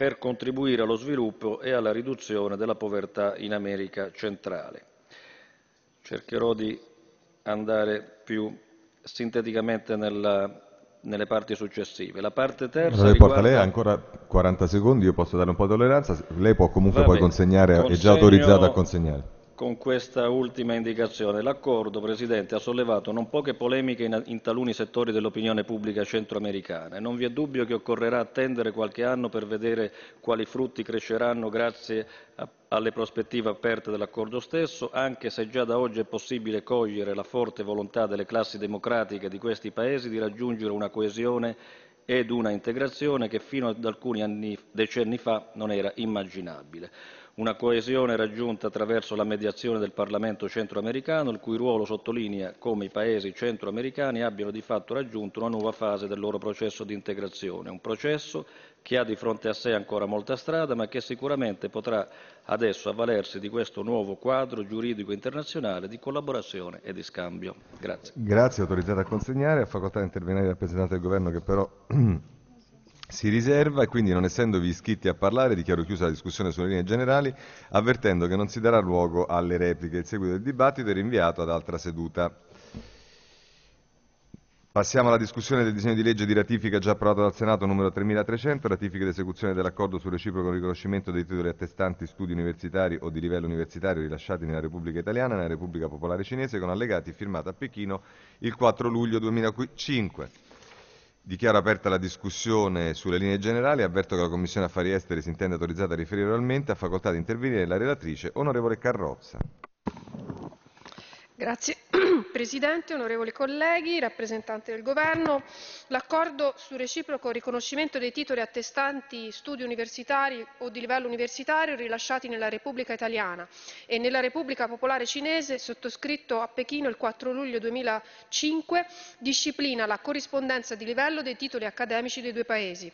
per contribuire allo sviluppo e alla riduzione della povertà in America centrale. Cercherò di andare più sinteticamente nella nelle parti successive. La parte terza non Porta Lei ancora 40 secondi, io posso dare un po' di tolleranza, lei può comunque Va poi bene. consegnare, Consegno... è già autorizzato a consegnare con questa ultima indicazione. L'accordo, Presidente, ha sollevato non poche polemiche in, in taluni settori dell'opinione pubblica centroamericana e non vi è dubbio che occorrerà attendere qualche anno per vedere quali frutti cresceranno grazie a, alle prospettive aperte dell'accordo stesso, anche se già da oggi è possibile cogliere la forte volontà delle classi democratiche di questi Paesi di raggiungere una coesione ed una integrazione che fino ad alcuni anni, decenni fa non era immaginabile una coesione raggiunta attraverso la mediazione del Parlamento centroamericano, il cui ruolo sottolinea come i paesi centroamericani abbiano di fatto raggiunto una nuova fase del loro processo di integrazione, un processo che ha di fronte a sé ancora molta strada, ma che sicuramente potrà adesso avvalersi di questo nuovo quadro giuridico internazionale di collaborazione e di scambio. Grazie. Grazie, autorizzata a consegnare. A facoltà di intervenire il rappresentante del Governo che però si riserva e quindi non essendovi iscritti a parlare dichiaro chiusa la discussione sulle linee generali avvertendo che non si darà luogo alle repliche. Il seguito del dibattito è rinviato ad altra seduta. Passiamo alla discussione del disegno di legge di ratifica già approvato dal Senato numero 3300, ratifica ed esecuzione dell'accordo sul reciproco riconoscimento dei titoli attestanti studi universitari o di livello universitario rilasciati nella Repubblica Italiana e nella Repubblica Popolare Cinese con allegati firmata a Pechino il 4 luglio 2005. Dichiaro aperta la discussione sulle linee generali. Avverto che la Commissione Affari Esteri si intende autorizzata a riferire oralmente. Ha facoltà di intervenire la relatrice, onorevole Carrozza. Signor Presidente, onorevoli colleghi, rappresentanti del Governo, l'accordo sul reciproco riconoscimento dei titoli attestanti studi universitari o di livello universitario rilasciati nella Repubblica Italiana e nella Repubblica Popolare Cinese, sottoscritto a Pechino il 4 luglio 2005, disciplina la corrispondenza di livello dei titoli accademici dei due Paesi.